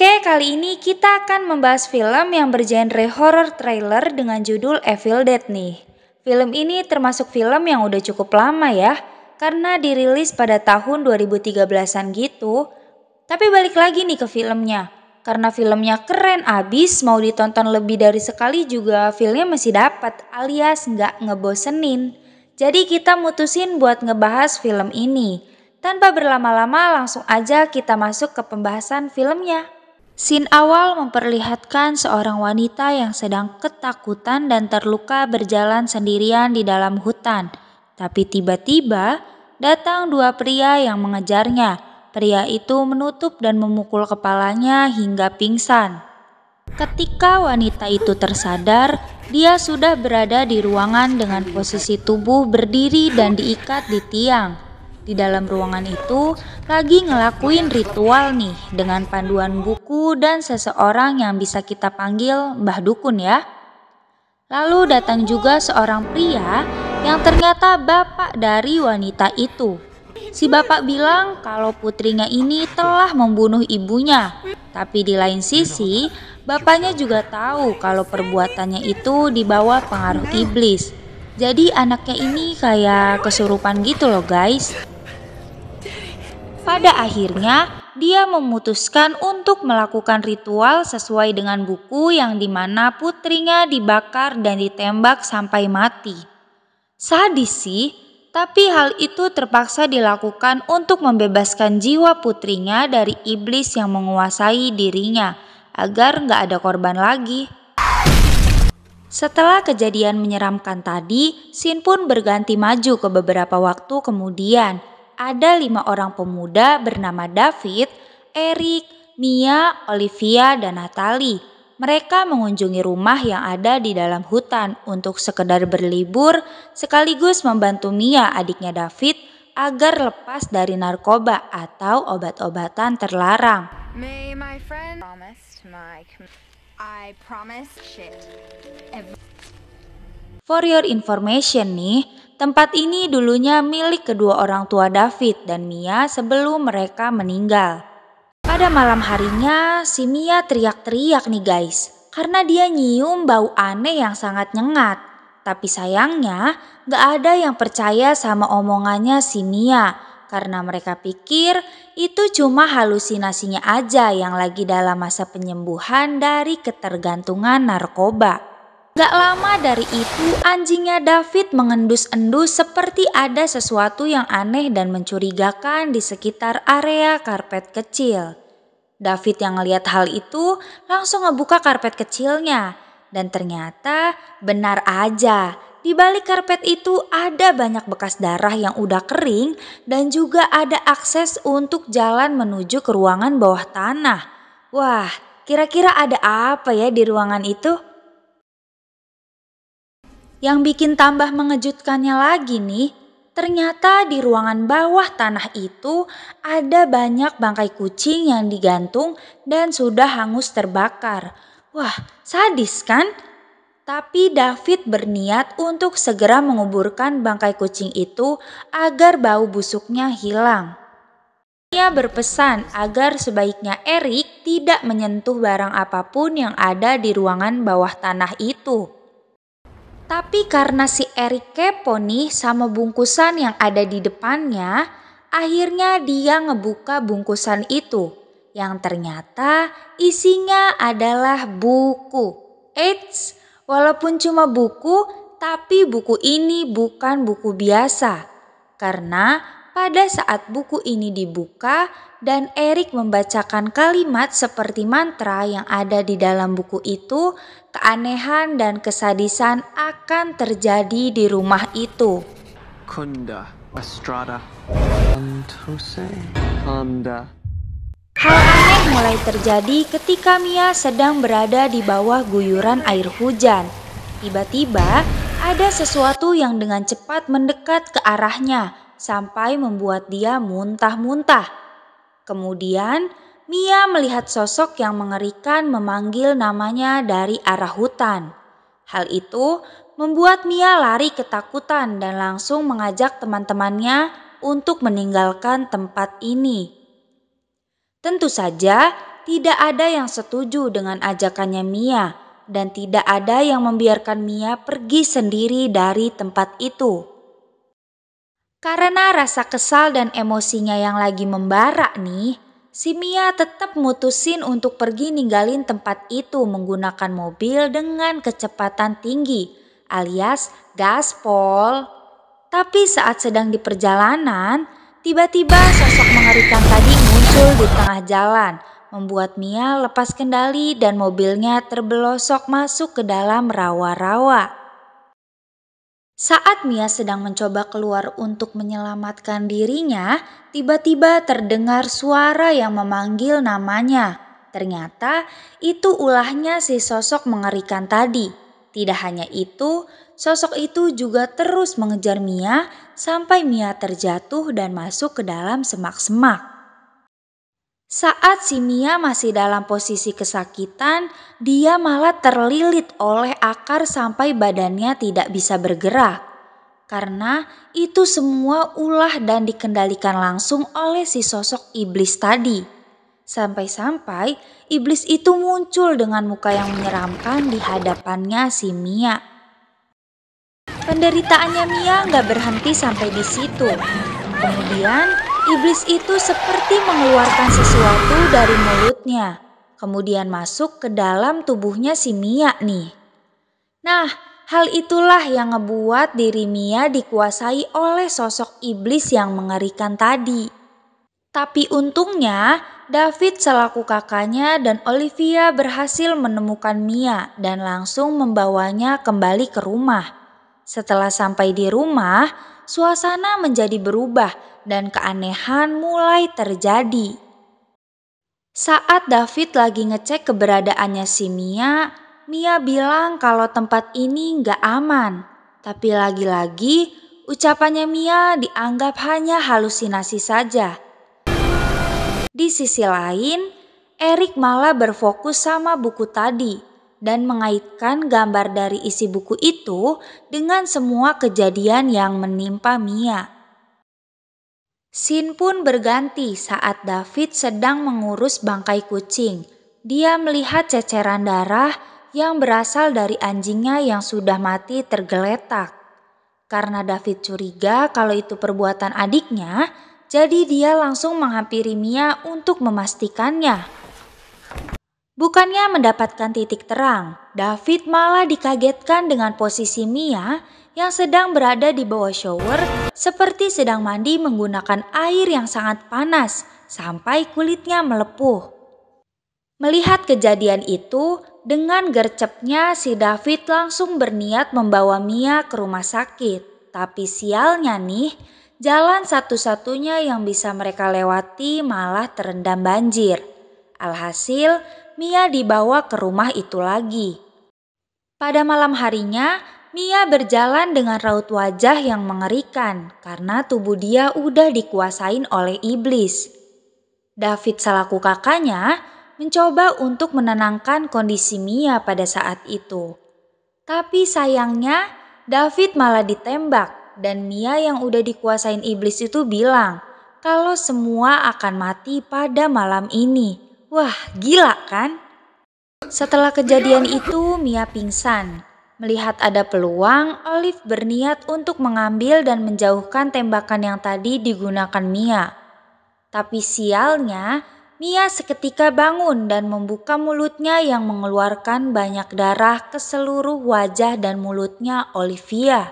Oke, kali ini kita akan membahas film yang bergenre horror trailer dengan judul Evil Dead nih. Film ini termasuk film yang udah cukup lama ya, karena dirilis pada tahun 2013-an gitu. Tapi balik lagi nih ke filmnya, karena filmnya keren abis mau ditonton lebih dari sekali juga filmnya masih dapat alias nggak ngebosenin. Jadi kita mutusin buat ngebahas film ini. Tanpa berlama-lama langsung aja kita masuk ke pembahasan filmnya. Sin awal memperlihatkan seorang wanita yang sedang ketakutan dan terluka berjalan sendirian di dalam hutan. Tapi tiba-tiba datang dua pria yang mengejarnya. Pria itu menutup dan memukul kepalanya hingga pingsan. Ketika wanita itu tersadar, dia sudah berada di ruangan dengan posisi tubuh berdiri dan diikat di tiang di dalam ruangan itu lagi ngelakuin ritual nih dengan panduan buku dan seseorang yang bisa kita panggil Mbah Dukun ya. Lalu datang juga seorang pria yang ternyata bapak dari wanita itu. Si bapak bilang kalau putrinya ini telah membunuh ibunya. Tapi di lain sisi, bapaknya juga tahu kalau perbuatannya itu di bawah pengaruh iblis. Jadi anaknya ini kayak kesurupan gitu loh guys. Pada akhirnya, dia memutuskan untuk melakukan ritual sesuai dengan buku yang dimana putrinya dibakar dan ditembak sampai mati. Sadis sih, tapi hal itu terpaksa dilakukan untuk membebaskan jiwa putrinya dari iblis yang menguasai dirinya agar nggak ada korban lagi. Setelah kejadian menyeramkan tadi, Sin pun berganti maju ke beberapa waktu kemudian – ada lima orang pemuda bernama David, Eric, Mia, Olivia, dan Natalie. Mereka mengunjungi rumah yang ada di dalam hutan untuk sekedar berlibur sekaligus membantu Mia adiknya David agar lepas dari narkoba atau obat-obatan terlarang. For your information nih, Tempat ini dulunya milik kedua orang tua David dan Mia sebelum mereka meninggal. Pada malam harinya, si Mia teriak-teriak nih guys, karena dia nyium bau aneh yang sangat nyengat. Tapi sayangnya, gak ada yang percaya sama omongannya si Mia, karena mereka pikir itu cuma halusinasinya aja yang lagi dalam masa penyembuhan dari ketergantungan narkoba. Gak lama dari itu, anjingnya David mengendus-endus seperti ada sesuatu yang aneh dan mencurigakan di sekitar area karpet kecil. David yang melihat hal itu langsung ngebuka karpet kecilnya. Dan ternyata benar aja, di balik karpet itu ada banyak bekas darah yang udah kering dan juga ada akses untuk jalan menuju ke ruangan bawah tanah. Wah, kira-kira ada apa ya di ruangan itu? Yang bikin tambah mengejutkannya lagi nih, ternyata di ruangan bawah tanah itu ada banyak bangkai kucing yang digantung dan sudah hangus terbakar. Wah, sadis kan? Tapi David berniat untuk segera menguburkan bangkai kucing itu agar bau busuknya hilang. Ia berpesan agar sebaiknya Erik tidak menyentuh barang apapun yang ada di ruangan bawah tanah itu. Tapi karena si Erik kepo nih sama bungkusan yang ada di depannya, akhirnya dia ngebuka bungkusan itu yang ternyata isinya adalah buku. Eits, walaupun cuma buku, tapi buku ini bukan buku biasa. Karena pada saat buku ini dibuka dan Erik membacakan kalimat seperti mantra yang ada di dalam buku itu, keanehan dan kesadisan akan terjadi di rumah itu. Kunda, astrada, Kunda. Hal aneh mulai terjadi ketika Mia sedang berada di bawah guyuran air hujan. Tiba-tiba, ada sesuatu yang dengan cepat mendekat ke arahnya sampai membuat dia muntah-muntah. Kemudian Mia melihat sosok yang mengerikan memanggil namanya dari arah hutan. Hal itu membuat Mia lari ketakutan dan langsung mengajak teman-temannya untuk meninggalkan tempat ini. Tentu saja, tidak ada yang setuju dengan ajakannya Mia, dan tidak ada yang membiarkan Mia pergi sendiri dari tempat itu. Karena rasa kesal dan emosinya yang lagi membara nih, si Mia tetap mutusin untuk pergi ninggalin tempat itu menggunakan mobil dengan kecepatan tinggi alias gaspol. Tapi saat sedang di perjalanan, tiba-tiba sosok mengerikan tadi muncul di tengah jalan, membuat Mia lepas kendali dan mobilnya terbelosok masuk ke dalam rawa-rawa. Saat Mia sedang mencoba keluar untuk menyelamatkan dirinya, tiba-tiba terdengar suara yang memanggil namanya. Ternyata itu ulahnya si sosok mengerikan tadi. Tidak hanya itu, sosok itu juga terus mengejar Mia sampai Mia terjatuh dan masuk ke dalam semak-semak. Saat si Mia masih dalam posisi kesakitan, dia malah terlilit oleh akar sampai badannya tidak bisa bergerak. Karena itu semua ulah dan dikendalikan langsung oleh si sosok iblis tadi. Sampai-sampai iblis itu muncul dengan muka yang menyeramkan di hadapannya si Mia. Penderitaannya Mia nggak berhenti sampai di situ. Kemudian iblis itu seperti mengeluarkan sesuatu dari mulutnya, kemudian masuk ke dalam tubuhnya si Mia nih. Nah, hal itulah yang ngebuat diri Mia dikuasai oleh sosok iblis yang mengerikan tadi. Tapi untungnya, David selaku kakaknya dan Olivia berhasil menemukan Mia dan langsung membawanya kembali ke rumah. Setelah sampai di rumah, suasana menjadi berubah dan keanehan mulai terjadi. Saat David lagi ngecek keberadaannya si Mia, Mia bilang kalau tempat ini nggak aman. Tapi lagi-lagi ucapannya Mia dianggap hanya halusinasi saja. Di sisi lain, Erik malah berfokus sama buku tadi dan mengaitkan gambar dari isi buku itu dengan semua kejadian yang menimpa Mia. Sin pun berganti saat David sedang mengurus bangkai kucing. Dia melihat ceceran darah yang berasal dari anjingnya yang sudah mati tergeletak. Karena David curiga kalau itu perbuatan adiknya, jadi dia langsung menghampiri Mia untuk memastikannya. Bukannya mendapatkan titik terang, David malah dikagetkan dengan posisi Mia yang sedang berada di bawah shower seperti sedang mandi menggunakan air yang sangat panas sampai kulitnya melepuh. Melihat kejadian itu, dengan gercepnya si David langsung berniat membawa Mia ke rumah sakit. Tapi sialnya nih, jalan satu-satunya yang bisa mereka lewati malah terendam banjir. Alhasil, Mia dibawa ke rumah itu lagi. Pada malam harinya, Mia berjalan dengan raut wajah yang mengerikan karena tubuh dia udah dikuasain oleh iblis. David selaku kakaknya mencoba untuk menenangkan kondisi Mia pada saat itu. Tapi sayangnya, David malah ditembak dan Mia yang udah dikuasain iblis itu bilang kalau semua akan mati pada malam ini. Wah, gila kan? Setelah kejadian itu, Mia pingsan. Melihat ada peluang, Olive berniat untuk mengambil dan menjauhkan tembakan yang tadi digunakan Mia. Tapi sialnya, Mia seketika bangun dan membuka mulutnya yang mengeluarkan banyak darah ke seluruh wajah dan mulutnya Olivia.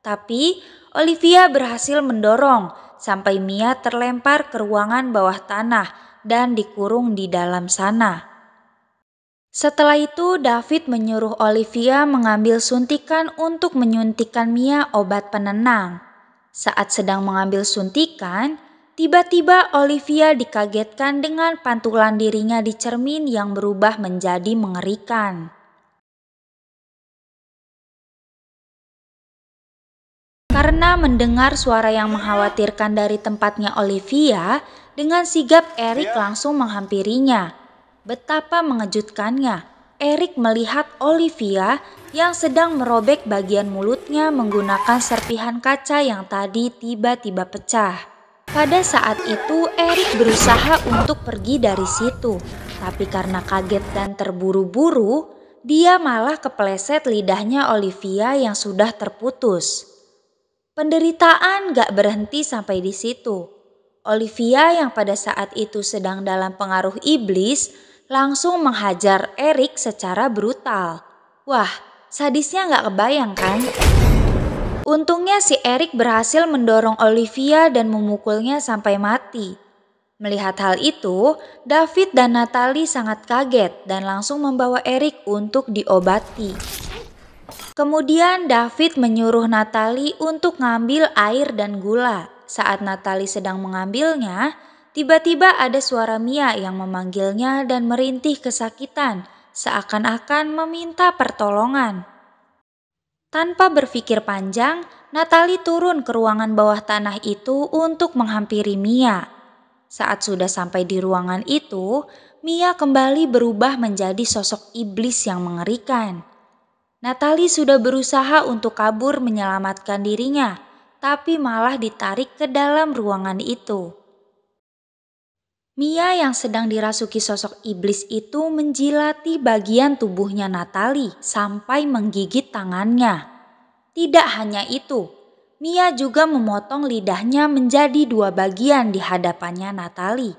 Tapi Olivia berhasil mendorong sampai Mia terlempar ke ruangan bawah tanah dan dikurung di dalam sana. Setelah itu, David menyuruh Olivia mengambil suntikan untuk menyuntikkan Mia obat penenang. Saat sedang mengambil suntikan, tiba-tiba Olivia dikagetkan dengan pantulan dirinya di cermin yang berubah menjadi mengerikan. Karena mendengar suara yang mengkhawatirkan dari tempatnya Olivia, dengan sigap Eric iya. langsung menghampirinya. Betapa mengejutkannya, Eric melihat Olivia yang sedang merobek bagian mulutnya menggunakan serpihan kaca yang tadi tiba-tiba pecah. Pada saat itu, Eric berusaha untuk pergi dari situ, tapi karena kaget dan terburu-buru, dia malah kepleset lidahnya Olivia yang sudah terputus. Penderitaan gak berhenti sampai di situ. Olivia yang pada saat itu sedang dalam pengaruh iblis langsung menghajar Eric secara brutal. Wah, sadisnya gak kebayang kan? Untungnya si Eric berhasil mendorong Olivia dan memukulnya sampai mati. Melihat hal itu, David dan Natalie sangat kaget dan langsung membawa Eric untuk diobati. Kemudian David menyuruh Natali untuk ngambil air dan gula. Saat Natali sedang mengambilnya, tiba-tiba ada suara Mia yang memanggilnya dan merintih kesakitan, seakan-akan meminta pertolongan. Tanpa berpikir panjang, Natali turun ke ruangan bawah tanah itu untuk menghampiri Mia. Saat sudah sampai di ruangan itu, Mia kembali berubah menjadi sosok iblis yang mengerikan. Natali sudah berusaha untuk kabur menyelamatkan dirinya, tapi malah ditarik ke dalam ruangan itu. Mia yang sedang dirasuki sosok iblis itu menjilati bagian tubuhnya Natali sampai menggigit tangannya. Tidak hanya itu, Mia juga memotong lidahnya menjadi dua bagian di hadapannya Natali.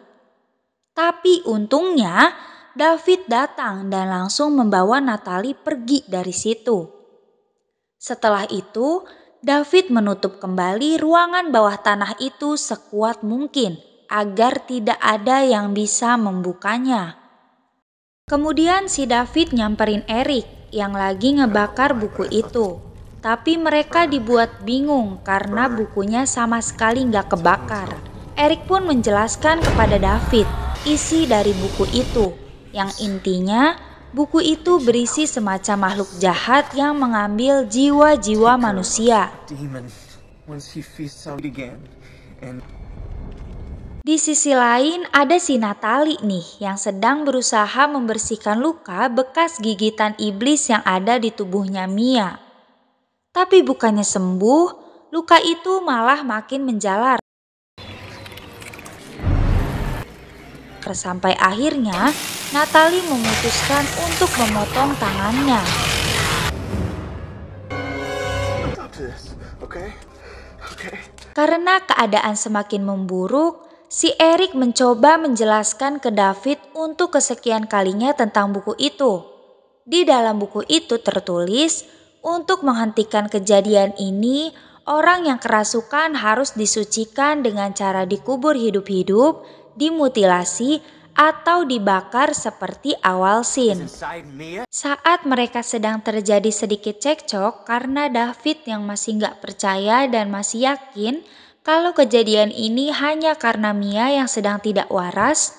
Tapi untungnya, David datang dan langsung membawa Natali pergi dari situ. Setelah itu, David menutup kembali ruangan bawah tanah itu sekuat mungkin agar tidak ada yang bisa membukanya. Kemudian si David nyamperin Eric yang lagi ngebakar buku itu. Tapi mereka dibuat bingung karena bukunya sama sekali nggak kebakar. Eric pun menjelaskan kepada David isi dari buku itu yang intinya buku itu berisi semacam makhluk jahat yang mengambil jiwa-jiwa manusia. Di sisi lain, ada si Natali nih yang sedang berusaha membersihkan luka bekas gigitan iblis yang ada di tubuhnya Mia. Tapi bukannya sembuh, luka itu malah makin menjalar. Sampai akhirnya Natalie memutuskan untuk memotong tangannya. Karena keadaan semakin memburuk, si Eric mencoba menjelaskan ke David untuk kesekian kalinya tentang buku itu. Di dalam buku itu tertulis, untuk menghentikan kejadian ini, orang yang kerasukan harus disucikan dengan cara dikubur hidup-hidup, dimutilasi, atau dibakar seperti awal sin. Saat mereka sedang terjadi sedikit cekcok karena David yang masih nggak percaya dan masih yakin kalau kejadian ini hanya karena Mia yang sedang tidak waras,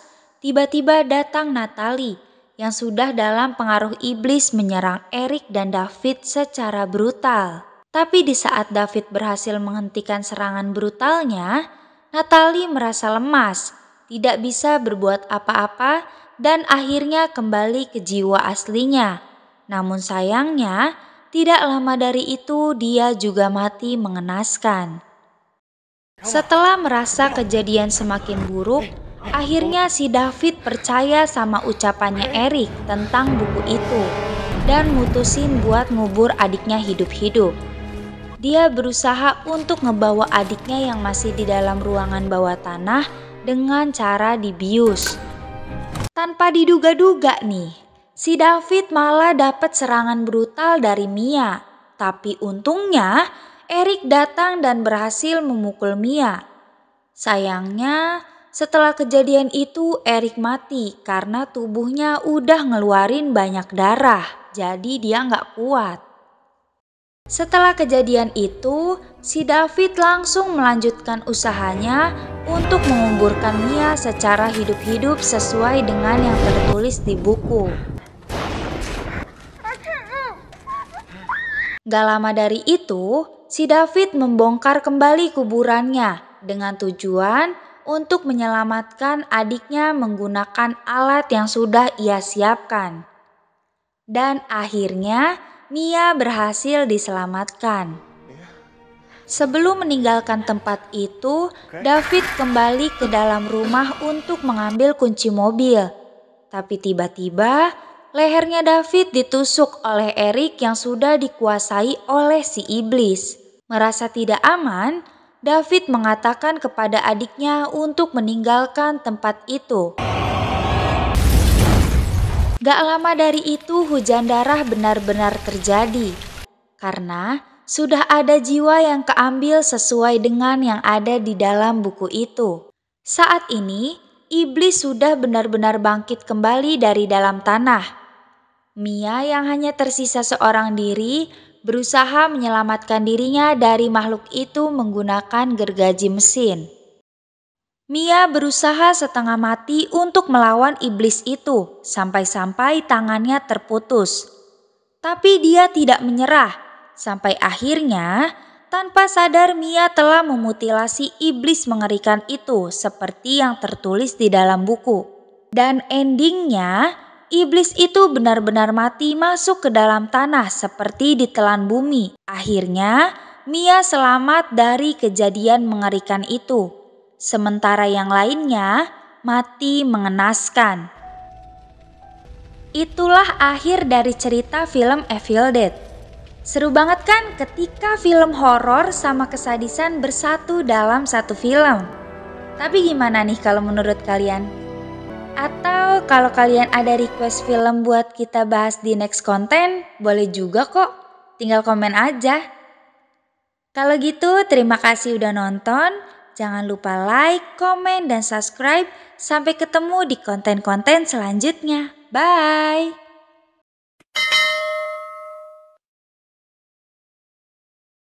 tiba-tiba datang Natalie yang sudah dalam pengaruh iblis menyerang Eric dan David secara brutal. Tapi di saat David berhasil menghentikan serangan brutalnya, Natalie merasa lemas tidak bisa berbuat apa-apa dan akhirnya kembali ke jiwa aslinya. Namun sayangnya, tidak lama dari itu dia juga mati mengenaskan. Setelah merasa kejadian semakin buruk, akhirnya si David percaya sama ucapannya Eric tentang buku itu dan mutusin buat ngubur adiknya hidup-hidup dia berusaha untuk ngebawa adiknya yang masih di dalam ruangan bawah tanah dengan cara dibius. Tanpa diduga-duga nih, si David malah dapat serangan brutal dari Mia. Tapi untungnya, Eric datang dan berhasil memukul Mia. Sayangnya, setelah kejadian itu Eric mati karena tubuhnya udah ngeluarin banyak darah, jadi dia nggak kuat. Setelah kejadian itu, si David langsung melanjutkan usahanya untuk menguburkan Mia secara hidup-hidup sesuai dengan yang tertulis di buku. Gak lama dari itu, si David membongkar kembali kuburannya dengan tujuan untuk menyelamatkan adiknya menggunakan alat yang sudah ia siapkan. Dan akhirnya Mia berhasil diselamatkan. Sebelum meninggalkan tempat itu, David kembali ke dalam rumah untuk mengambil kunci mobil. Tapi tiba-tiba, lehernya David ditusuk oleh Eric yang sudah dikuasai oleh si iblis. Merasa tidak aman, David mengatakan kepada adiknya untuk meninggalkan tempat itu. Gak lama dari itu hujan darah benar-benar terjadi. Karena sudah ada jiwa yang keambil sesuai dengan yang ada di dalam buku itu. Saat ini, iblis sudah benar-benar bangkit kembali dari dalam tanah. Mia yang hanya tersisa seorang diri berusaha menyelamatkan dirinya dari makhluk itu menggunakan gergaji mesin. Mia berusaha setengah mati untuk melawan iblis itu sampai-sampai tangannya terputus. Tapi dia tidak menyerah sampai akhirnya tanpa sadar Mia telah memutilasi iblis mengerikan itu seperti yang tertulis di dalam buku. Dan endingnya, iblis itu benar-benar mati masuk ke dalam tanah seperti ditelan bumi. Akhirnya, Mia selamat dari kejadian mengerikan itu. Sementara yang lainnya mati mengenaskan. Itulah akhir dari cerita film Evil Dead. Seru banget kan ketika film horor sama kesadisan bersatu dalam satu film. Tapi gimana nih kalau menurut kalian? Atau kalau kalian ada request film buat kita bahas di next konten, boleh juga kok. Tinggal komen aja. Kalau gitu, terima kasih udah nonton. Jangan lupa like, komen, dan subscribe. Sampai ketemu di konten-konten selanjutnya. Bye!